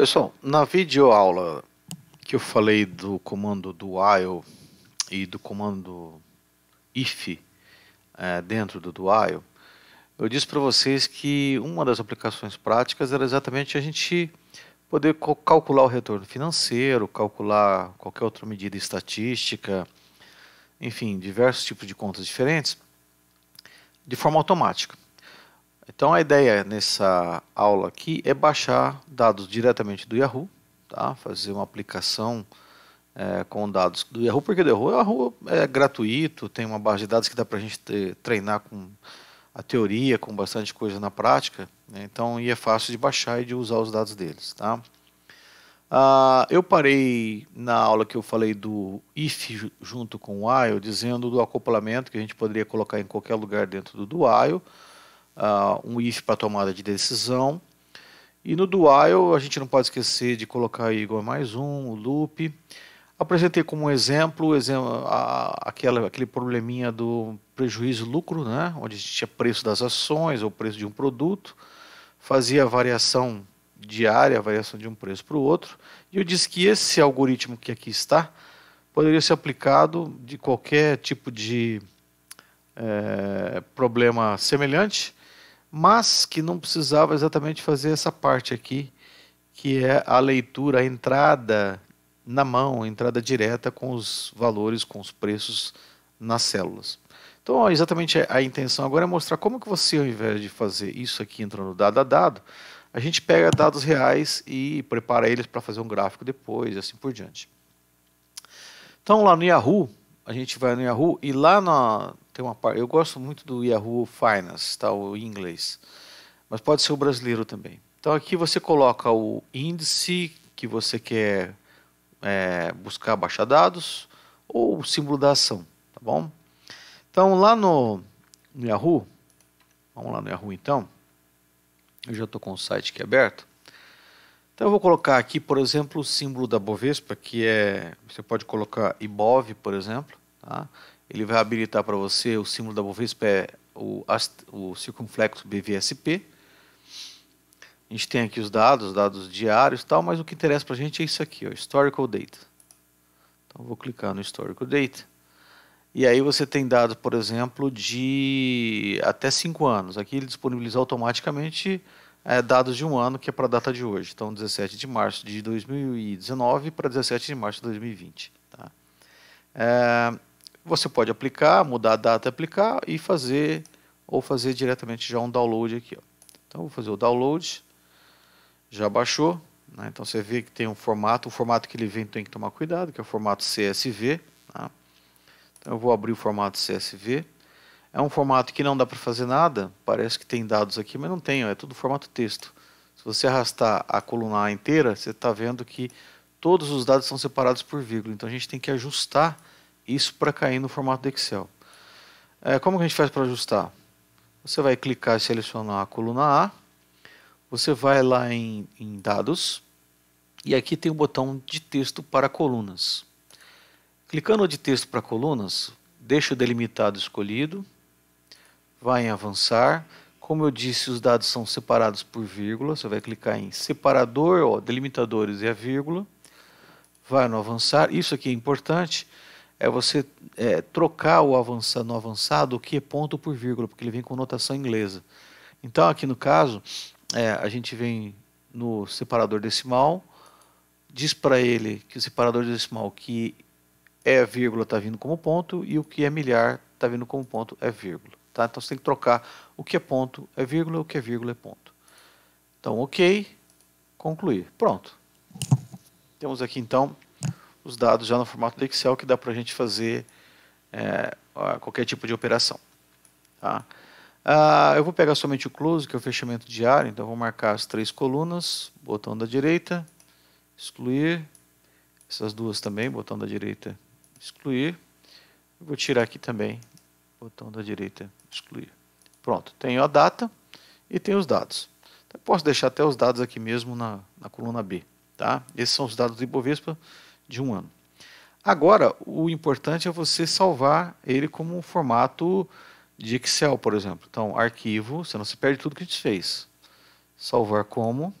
Pessoal, na videoaula que eu falei do comando do while e do comando if é, dentro do while, eu disse para vocês que uma das aplicações práticas era exatamente a gente poder calcular o retorno financeiro, calcular qualquer outra medida estatística, enfim, diversos tipos de contas diferentes, de forma automática. Então a ideia nessa aula aqui é baixar dados diretamente do Yahoo, tá? fazer uma aplicação é, com dados do Yahoo, porque do Yahoo, Yahoo é gratuito, tem uma base de dados que dá para a gente ter, treinar com a teoria, com bastante coisa na prática, né? então e é fácil de baixar e de usar os dados deles. Tá? Ah, eu parei na aula que eu falei do if junto com o while, dizendo do acoplamento que a gente poderia colocar em qualquer lugar dentro do, do while, uh, um if para tomada de decisão. E no do while, a gente não pode esquecer de colocar igual mais um, o loop. Apresentei como exemplo, exemplo a, aquela, aquele probleminha do prejuízo-lucro, né? onde a gente tinha preço das ações ou preço de um produto, fazia variação diária, variação de um preço para o outro. E eu disse que esse algoritmo que aqui está poderia ser aplicado de qualquer tipo de é, problema semelhante, mas que não precisava exatamente fazer essa parte aqui, que é a leitura, a entrada na mão, a entrada direta com os valores, com os preços nas células. Então, exatamente a intenção agora é mostrar como que você, ao invés de fazer isso aqui entrando dado a dado, a gente pega dados reais e prepara eles para fazer um gráfico depois, e assim por diante. Então, lá no Yahoo, a gente vai no Yahoo e lá na, tem uma parte. Eu gosto muito do Yahoo Finance, tá? O inglês, mas pode ser o brasileiro também. Então aqui você coloca o índice que você quer é, buscar baixar dados ou o símbolo da ação, tá bom? Então lá no, no Yahoo, vamos lá no Yahoo então. Eu já estou com o site aqui aberto. Então eu vou colocar aqui, por exemplo, o símbolo da Bovespa, que é, você pode colocar IBOV, por exemplo, tá? ele vai habilitar para você o símbolo da Bovespa, é o, o circunflexo BVSP. A gente tem aqui os dados, dados diários e tal, mas o que interessa para a gente é isso aqui, ó, Historical Data. Então vou clicar no Historical Data. E aí você tem dados, por exemplo, de até 5 anos. Aqui ele disponibiliza automaticamente é, dados de um ano, que é para a data de hoje. Então 17 de março de 2019 para 17 de março de 2020. Tá? É, você pode aplicar, mudar a data e aplicar e fazer ou fazer diretamente já um download aqui. Ó. Então vou fazer o download. Já baixou. Né? Então você vê que tem um formato. O formato que ele vem tem que tomar cuidado, que é o formato CSV. Tá? Então eu vou abrir o formato CSV. É um formato que não dá para fazer nada. Parece que tem dados aqui, mas não tem. Ó. É tudo formato texto. Se você arrastar a coluna A inteira, você está vendo que todos os dados são separados por vírgula. Então a gente tem que ajustar isso para cair no formato do Excel. É, como que a gente faz para ajustar? Você vai clicar e selecionar a coluna A, você vai lá em, em dados, e aqui tem o um botão de texto para colunas. Clicando de texto para colunas, deixa o delimitado escolhido, vai em avançar. Como eu disse, os dados são separados por vírgula. Você vai clicar em separador, ó, delimitadores e a vírgula. Vai no avançar. Isso aqui é importante é você é, trocar o avançado no avançado, que é ponto por vírgula, porque ele vem com notação inglesa. Então, aqui no caso, é, a gente vem no separador decimal, diz para ele que o separador decimal que é vírgula está vindo como ponto e o que é milhar está vindo como ponto é vírgula. Tá? Então, você tem que trocar o que é ponto é vírgula, o que é vírgula é ponto. Então, ok, concluir. Pronto. Temos aqui, então, os dados já no formato do Excel que dá para a gente fazer é, qualquer tipo de operação. Tá? Ah, eu vou pegar somente o close, que é o fechamento diário, então vou marcar as três colunas, botão da direita, excluir, essas duas também, botão da direita, excluir. Eu vou tirar aqui também, botão da direita, excluir. Pronto, tenho a data e tenho os dados. Então, posso deixar até os dados aqui mesmo na, na coluna B. Tá? Esses são os dados do Ibovespa de um ano. Agora, o importante é você salvar ele como um formato de Excel, por exemplo. Então, arquivo, você não se perde tudo que a gente fez. Salvar como.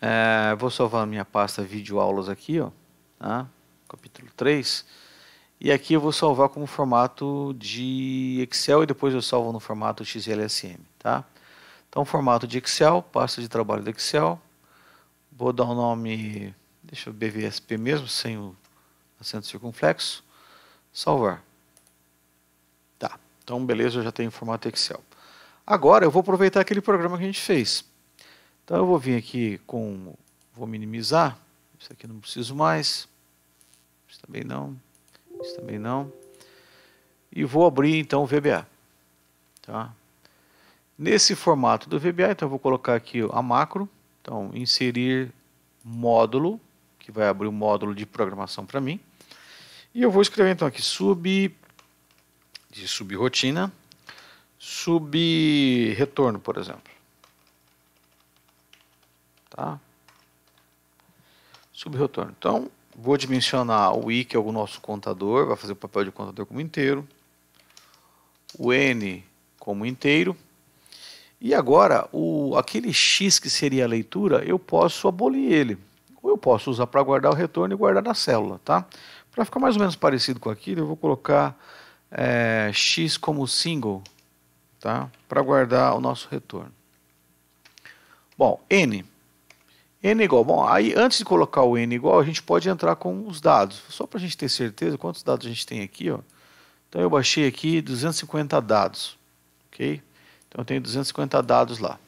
É, vou salvar a minha pasta vídeo aulas aqui, ó, tá? capítulo 3. E aqui eu vou salvar como formato de Excel e depois eu salvo no formato XLSM, tá? Então, formato de Excel, pasta de trabalho do Excel. Vou dar o um nome Deixa o BVSP mesmo, sem o acento circunflexo. Salvar. Tá, então beleza, eu já tenho em formato Excel. Agora eu vou aproveitar aquele programa que a gente fez. Então eu vou vir aqui com, vou minimizar, isso aqui não preciso mais, isso também não, isso também não. E vou abrir então o VBA. Tá? Nesse formato do VBA, então eu vou colocar aqui a macro, então inserir módulo que vai abrir o um módulo de programação para mim. E eu vou escrever então aqui sub de subrotina, sub retorno, por exemplo. Tá? Sub retorno. Então, vou dimensionar o i, que é o nosso contador, vai fazer o papel de contador como inteiro, o n como inteiro, e agora o, aquele x que seria a leitura, eu posso abolir ele. Ou eu posso usar para guardar o retorno e guardar na célula, tá? Para ficar mais ou menos parecido com aquilo, eu vou colocar é, x como single, tá? Para guardar o nosso retorno. Bom, n. n é igual. Bom, aí antes de colocar o n igual, a gente pode entrar com os dados. Só para a gente ter certeza, quantos dados a gente tem aqui, ó. Então eu baixei aqui 250 dados, ok? Então eu tenho 250 dados lá.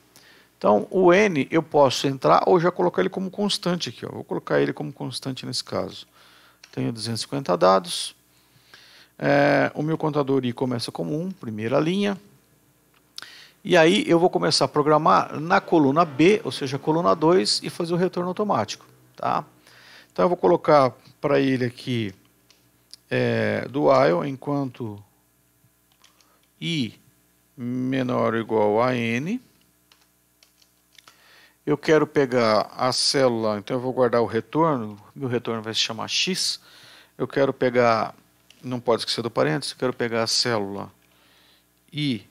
Então, o n eu posso entrar ou já colocar ele como constante aqui. Ó. Vou colocar ele como constante nesse caso. Tenho 250 dados. É, o meu contador i começa como 1, primeira linha. E aí eu vou começar a programar na coluna B, ou seja, coluna 2, e fazer o retorno automático. Tá? Então eu vou colocar para ele aqui é, do while, enquanto i menor ou igual a n, eu quero pegar a célula, então eu vou guardar o retorno, meu retorno vai se chamar x, eu quero pegar, não pode esquecer do parênteses, eu quero pegar a célula I.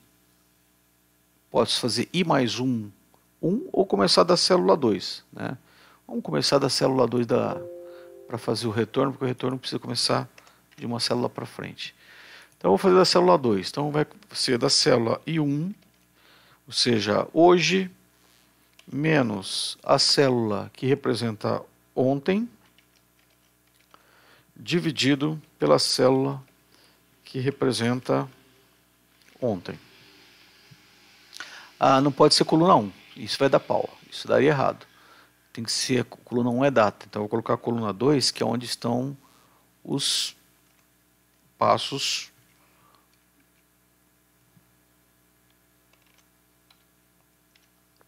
posso fazer i mais 1, 1 ou começar da célula 2. Né? Vamos começar da célula 2 da, para fazer o retorno, porque o retorno precisa começar de uma célula para frente. Então, eu vou fazer da célula 2. Então, vai ser da célula I1, ou seja, hoje menos a célula que representa ontem, dividido pela célula que representa ontem. Ah, não pode ser coluna 1, isso vai dar pau, isso daria errado. Tem que ser, coluna 1 é data, então eu vou colocar a coluna 2, que é onde estão os passos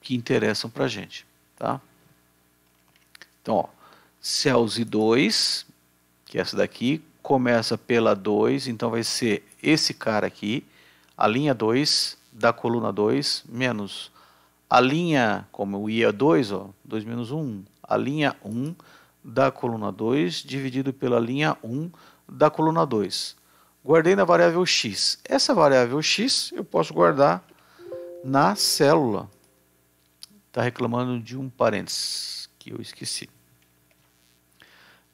que interessam para a gente. Tá? Então, ó, 2, que é essa daqui, começa pela 2, então vai ser esse cara aqui, a linha 2 da coluna 2, menos a linha, como o ia 2, é ó, 2 menos 1, a linha 1 da coluna 2 dividido pela linha 1 da coluna 2. Guardei na variável x. Essa variável x eu posso guardar na célula está reclamando de um parênteses que eu esqueci.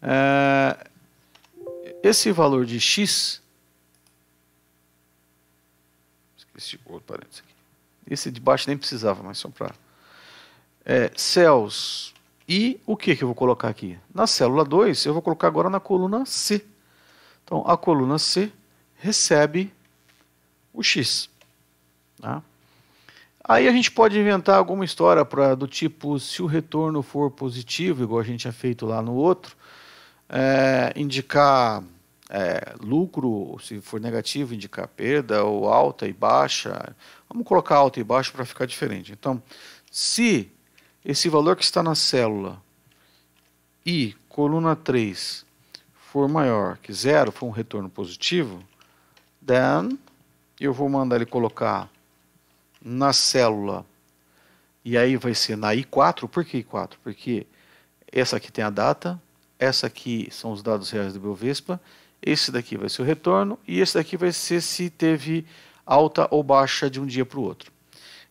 É, esse valor de x. Esqueci o outro parênteses aqui. Esse de baixo nem precisava, mas só para. É, cells. E o que, que eu vou colocar aqui? Na célula 2, eu vou colocar agora na coluna C. Então, a coluna C recebe o x. Tá? Aí a gente pode inventar alguma história pra, do tipo: se o retorno for positivo, igual a gente tinha feito lá no outro, é, indicar é, lucro, se for negativo, indicar perda, ou alta e baixa. Vamos colocar alta e baixa para ficar diferente. Então, se esse valor que está na célula e coluna 3 for maior que zero, for um retorno positivo, then eu vou mandar ele colocar na célula. E aí vai ser na I4. Por que I4? Porque essa aqui tem a data, essa aqui são os dados reais do Bovespa, esse daqui vai ser o retorno e esse daqui vai ser se teve alta ou baixa de um dia para o outro.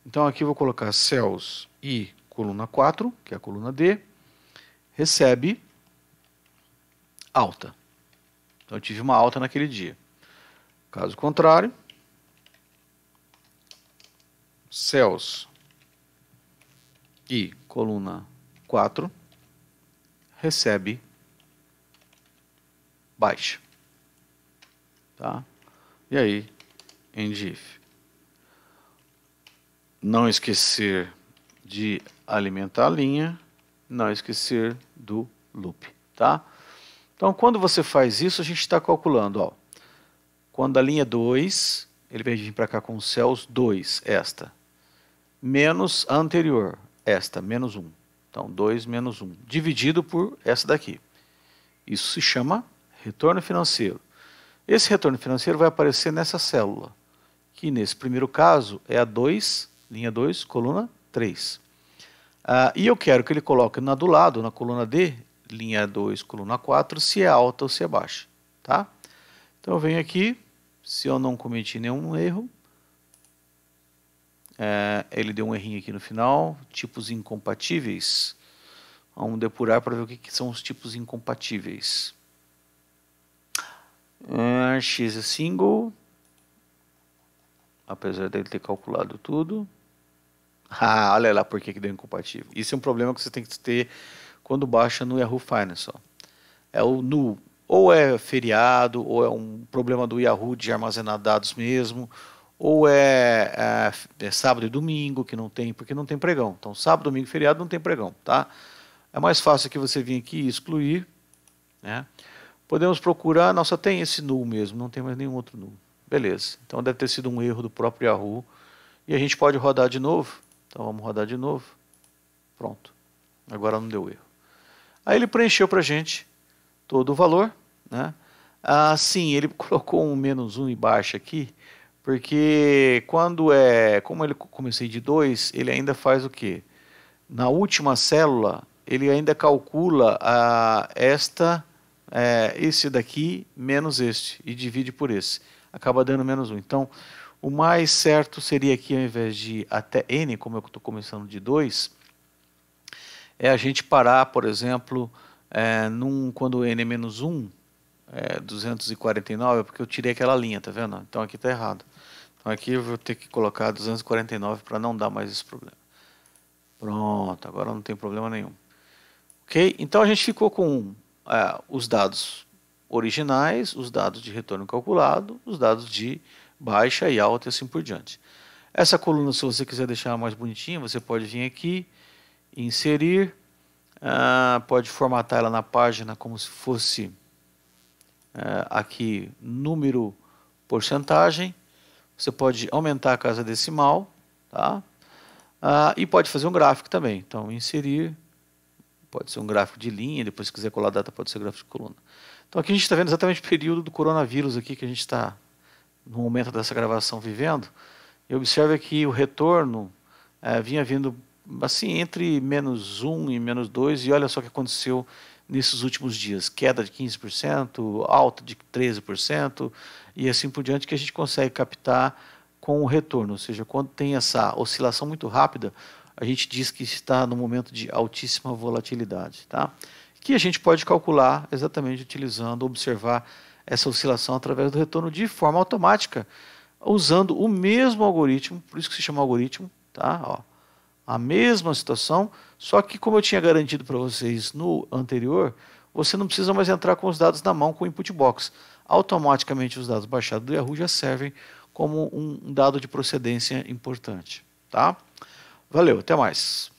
Então aqui eu vou colocar cells e coluna 4, que é a coluna D, recebe alta. Então eu tive uma alta naquele dia. Caso contrário, céus e coluna 4 recebe baixa. Tá? E aí, endif. Não esquecer de alimentar a linha, não esquecer do loop, tá? Então, quando você faz isso, a gente está calculando, ó. Quando a linha 2, ele vem para cá com os céus 2, esta menos a anterior, esta, menos 1. Então, 2 menos 1, dividido por essa daqui. Isso se chama retorno financeiro. Esse retorno financeiro vai aparecer nessa célula, que nesse primeiro caso é a 2, linha 2, coluna 3. Ah, e eu quero que ele coloque na do lado, na coluna D, linha 2, coluna 4, se é alta ou se é baixa. Tá? Então eu venho aqui, se eu não cometi nenhum erro, é, ele deu um errinho aqui no final, tipos incompatíveis. Vamos depurar para ver o que, que são os tipos incompatíveis. Uh, X é single, apesar dele ter calculado tudo. Ah, olha lá por que, que deu incompatível. Isso é um problema que você tem que ter quando baixa no Yahoo Finance. Ó. É o NU. Ou é feriado, ou é um problema do Yahoo de armazenar dados mesmo, ou é, é, é, sábado e domingo que não tem, porque não tem pregão. Então, sábado, domingo, feriado não tem pregão, tá? É mais fácil que você vir aqui e excluir, né? Podemos procurar, Nossa, tem esse null mesmo, não tem mais nenhum outro null. Beleza, então deve ter sido um erro do próprio Yahoo. E a gente pode rodar de novo. Então vamos rodar de novo. Pronto, agora não deu erro. Aí ele preencheu para a gente todo o valor, né? Ah, sim, ele colocou um menos um embaixo aqui, porque quando é. Como ele comecei de 2, ele ainda faz o quê? Na última célula, ele ainda calcula a, ah, esta, é, esse daqui menos este e divide por esse. Acaba dando menos 1. Um. Então, o mais certo seria aqui, ao invés de até n, como eu estou começando de 2, é a gente parar, por exemplo, é, num, quando n é menos 1, é, 249 é porque eu tirei aquela linha, tá vendo? Então aqui tá errado. Então aqui eu vou ter que colocar 249 para não dar mais esse problema. Pronto, agora não tem problema nenhum. Ok? Então a gente ficou com é, os dados originais, os dados de retorno calculado, os dados de baixa e alta e assim por diante. Essa coluna, se você quiser deixar mais bonitinha, você pode vir aqui, inserir, ah, pode formatar ela na página como se fosse é, aqui número, porcentagem, você pode aumentar a casa decimal, tá? Ah, e pode fazer um gráfico também. Então, inserir, pode ser um gráfico de linha, depois se quiser colar data, pode ser gráfico de coluna. Então, aqui a gente está vendo exatamente o período do coronavírus aqui que a gente está, no momento dessa gravação, vivendo. E observe que o retorno é, vinha vindo assim entre menos 1 e menos 2, e olha só o que aconteceu nesses últimos dias, queda de 15%, alta de 13% e assim por diante, que a gente consegue captar com o retorno. Ou seja, quando tem essa oscilação muito rápida, a gente diz que está no momento de altíssima volatilidade, tá? Que a gente pode calcular exatamente utilizando, observar essa oscilação através do retorno de forma automática, usando o mesmo algoritmo, por isso que se chama algoritmo, tá? Ó, a mesma situação, só que como eu tinha garantido para vocês no anterior, você não precisa mais entrar com os dados na mão com o input box. Automaticamente os dados baixados do Yahoo já servem como um dado de procedência importante, tá? Valeu, até mais.